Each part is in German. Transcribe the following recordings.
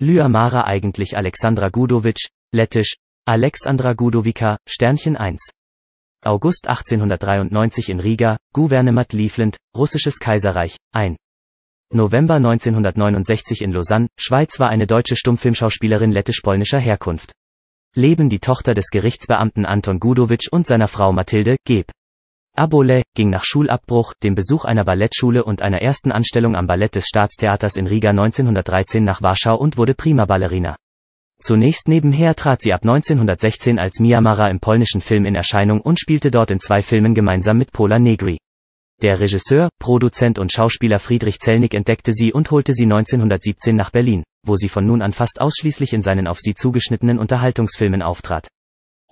Lyamara eigentlich Alexandra Gudovic, lettisch, Alexandra Gudovica, Sternchen 1. August 1893 in Riga, Gouvernement Livland, Russisches Kaiserreich, 1. November 1969 in Lausanne, Schweiz war eine deutsche Stummfilmschauspielerin lettisch-polnischer Herkunft. Leben die Tochter des Gerichtsbeamten Anton Gudowitsch und seiner Frau Mathilde, geb. Abole ging nach Schulabbruch, dem Besuch einer Ballettschule und einer ersten Anstellung am Ballett des Staatstheaters in Riga 1913 nach Warschau und wurde Prima-Ballerina. Zunächst nebenher trat sie ab 1916 als Miyamara im polnischen Film in Erscheinung und spielte dort in zwei Filmen gemeinsam mit Pola Negri. Der Regisseur, Produzent und Schauspieler Friedrich Zellnick entdeckte sie und holte sie 1917 nach Berlin, wo sie von nun an fast ausschließlich in seinen auf sie zugeschnittenen Unterhaltungsfilmen auftrat.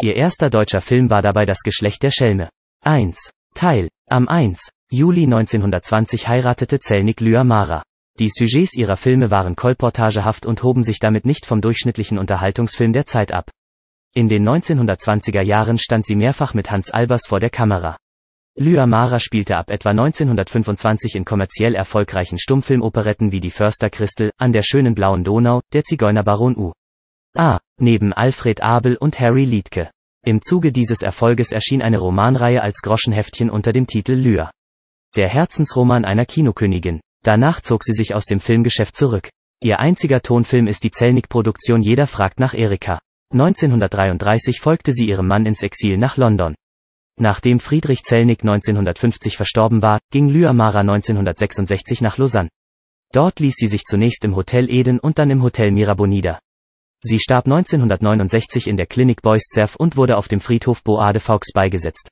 Ihr erster deutscher Film war dabei Das Geschlecht der Schelme. 1. Teil. Am 1. Juli 1920 heiratete Zelnik Lyamara. Die Sujets ihrer Filme waren kolportagehaft und hoben sich damit nicht vom durchschnittlichen Unterhaltungsfilm der Zeit ab. In den 1920er Jahren stand sie mehrfach mit Hans Albers vor der Kamera. Lyamara spielte ab etwa 1925 in kommerziell erfolgreichen Stummfilmoperetten wie Die Förster Christel, An der schönen blauen Donau, Der Zigeunerbaron U. A. Neben Alfred Abel und Harry Liedtke. Im Zuge dieses Erfolges erschien eine Romanreihe als Groschenheftchen unter dem Titel Lyr. Der Herzensroman einer Kinokönigin. Danach zog sie sich aus dem Filmgeschäft zurück. Ihr einziger Tonfilm ist die Zellnick-Produktion Jeder fragt nach Erika. 1933 folgte sie ihrem Mann ins Exil nach London. Nachdem Friedrich Zellnick 1950 verstorben war, ging Lyra Mara 1966 nach Lausanne. Dort ließ sie sich zunächst im Hotel Eden und dann im Hotel Mirabonida, Sie starb 1969 in der Klinik Beust-Serf und wurde auf dem Friedhof Boade-Vaux beigesetzt